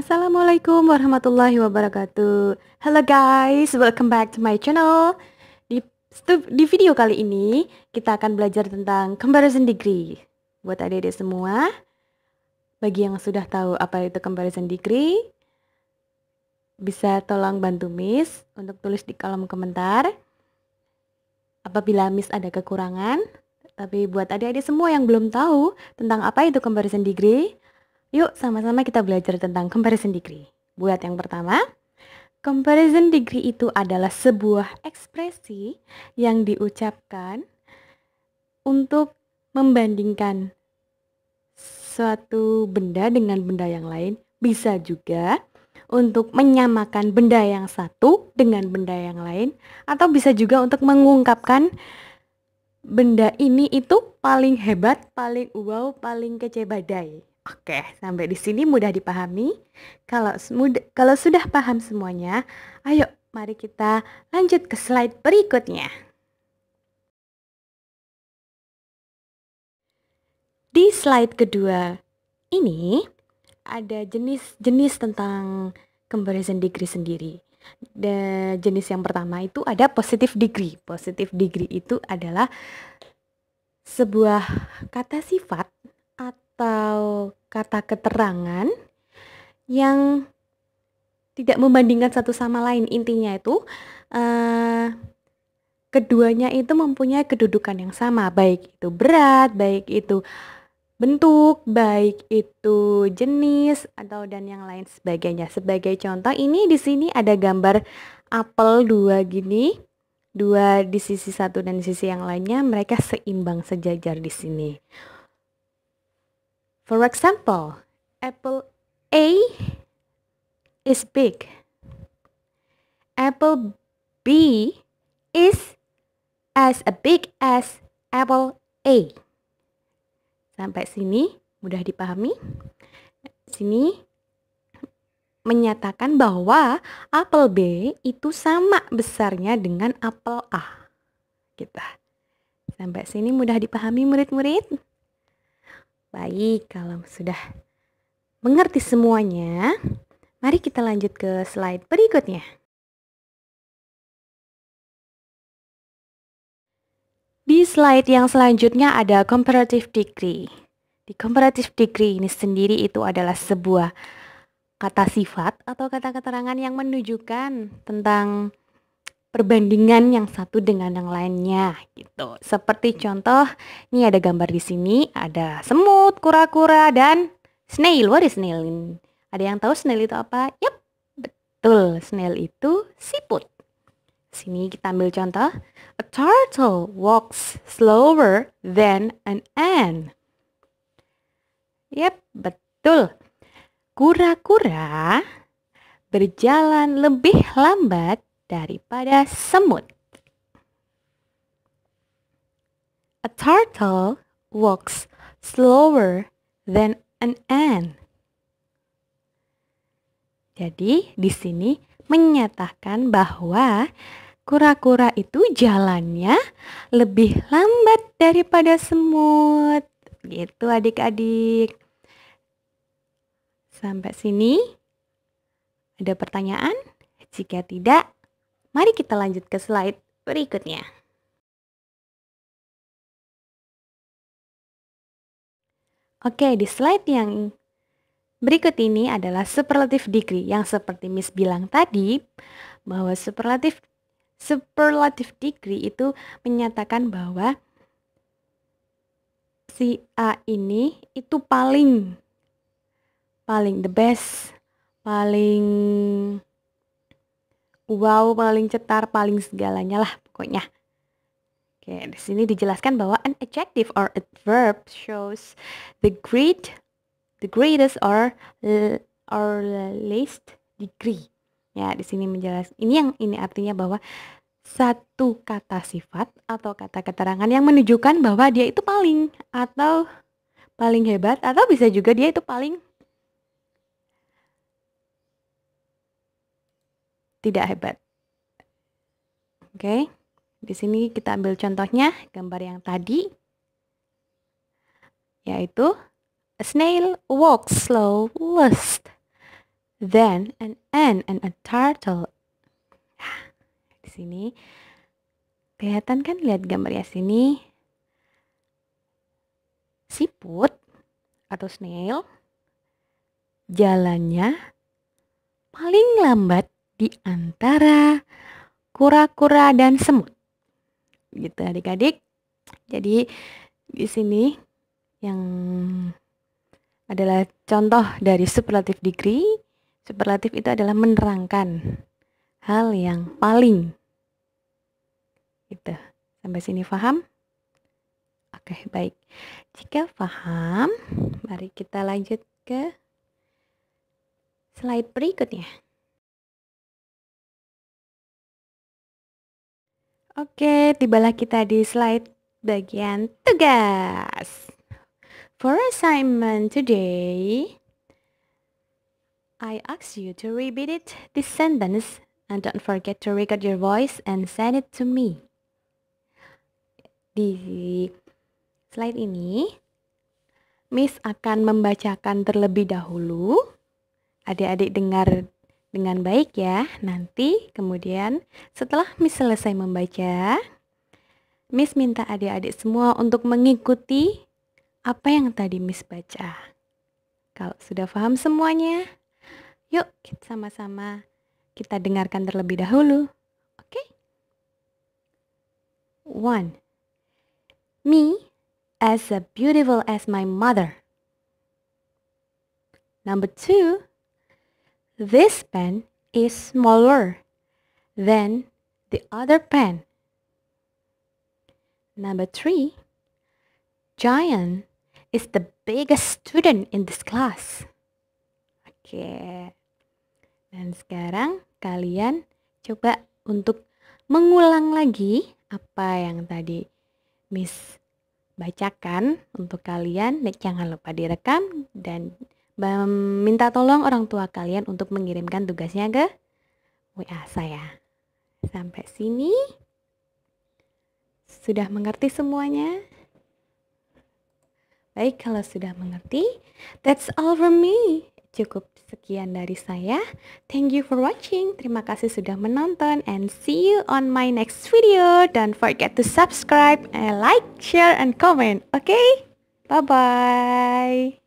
Assalamualaikum warahmatullahi wabarakatuh. Hello guys, welcome back to my channel. Di, di video kali ini kita akan belajar tentang comparison degree. Buat adik-adik semua, bagi yang sudah tahu apa itu comparison degree, bisa tolong bantu Miss untuk tulis di kolom komentar. Apabila Miss ada kekurangan, tapi buat adik-adik semua yang belum tahu tentang apa itu comparison degree, Yuk sama-sama kita belajar tentang comparison degree. Buat yang pertama, comparison degree itu adalah sebuah ekspresi yang diucapkan untuk membandingkan suatu benda dengan benda yang lain. Bisa juga untuk menyamakan benda yang satu dengan benda yang lain atau bisa juga untuk mengungkapkan benda ini itu paling hebat, paling wow, paling kece badai. Oke, sampai di sini mudah dipahami. Kalau mud kalau sudah paham semuanya, ayo mari kita lanjut ke slide berikutnya. Di slide kedua ini ada jenis-jenis tentang comparison degree sendiri. The jenis yang pertama itu ada positive degree. Positive degree itu adalah sebuah kata sifat atau kata keterangan yang tidak membandingkan satu sama lain intinya itu uh, keduanya itu mempunyai kedudukan yang sama baik itu berat baik itu bentuk baik itu jenis atau dan yang lain sebagainya sebagai contoh ini di sini ada gambar apel dua gini dua di sisi satu dan di sisi yang lainnya mereka seimbang sejajar di sini For example, apple A is big. Apple B is as big as apple A. Sampai sini mudah dipahami. Sini menyatakan bahwa apple B itu sama besarnya dengan apple A. Kita. Gitu. Sampai sini mudah dipahami murid-murid? Baik, kalau sudah mengerti semuanya, mari kita lanjut ke slide berikutnya. Di slide yang selanjutnya ada comparative degree. Di comparative degree ini sendiri itu adalah sebuah kata sifat atau kata keterangan yang menunjukkan tentang perbandingan yang satu dengan yang lainnya gitu. Seperti contoh, ini ada gambar di sini, ada semut, kura-kura dan snail. What is snail? Ada yang tahu snail itu apa? Yap, betul. Snail itu siput. Sini kita ambil contoh. A turtle walks slower than an ant. Yap, betul. Kura-kura berjalan lebih lambat daripada semut. A turtle walks slower than an ant. Jadi di sini menyatakan bahwa kura-kura itu jalannya lebih lambat daripada semut. Gitu adik-adik. Sampai sini ada pertanyaan? Jika tidak, Mari kita lanjut ke slide berikutnya. Oke, di slide yang berikut ini adalah superlative degree yang seperti Miss bilang tadi bahwa superlative superlative degree itu menyatakan bahwa si A ini itu paling paling the best, paling wow, paling cetar, paling segalanya lah pokoknya. Oke, di sini dijelaskan bahwa an adjective or adverb shows the great, the greatest or or least degree. Ya, di sini menjelaskan. Ini yang ini artinya bahwa satu kata sifat atau kata keterangan yang menunjukkan bahwa dia itu paling atau paling hebat atau bisa juga dia itu paling tidak hebat. Oke, okay. di sini kita ambil contohnya gambar yang tadi, yaitu a snail walks slowest, then an ant and a turtle. Nah, di sini kelihatan kan lihat gambar ya sini siput atau snail jalannya paling lambat di antara kura-kura dan semut. Gitu adik-adik. Jadi di sini yang adalah contoh dari superlatif degree. Superlatif itu adalah menerangkan hal yang paling. Gitu. Sampai sini paham? Oke, baik. Jika paham, mari kita lanjut ke slide berikutnya. Oke, tibalah kita di slide bagian tugas. For assignment today, I ask you to repeat it this sentence and don't forget to record your voice and send it to me. Di slide ini, Miss akan membacakan terlebih dahulu. Adik-adik dengar dengan baik ya. Nanti kemudian setelah Miss selesai membaca, Miss minta adik-adik semua untuk mengikuti apa yang tadi Miss baca. Kalau sudah paham semuanya, yuk kita sama-sama kita dengarkan terlebih dahulu. Oke? Okay? One. Me as beautiful as my mother. Number two, This pen is smaller than the other pen. Number three, Giant is the biggest student in this class. Oke. Dan sekarang kalian coba untuk mengulang lagi apa yang tadi Miss bacakan untuk kalian. Jangan lupa direkam dan minta tolong orang tua kalian untuk mengirimkan tugasnya ke WA saya. Sampai sini sudah mengerti semuanya? Baik, kalau sudah mengerti, that's all for me. Cukup sekian dari saya. Thank you for watching. Terima kasih sudah menonton and see you on my next video. Don't forget to subscribe, and eh, like, share, and comment. Oke? Okay? Bye-bye.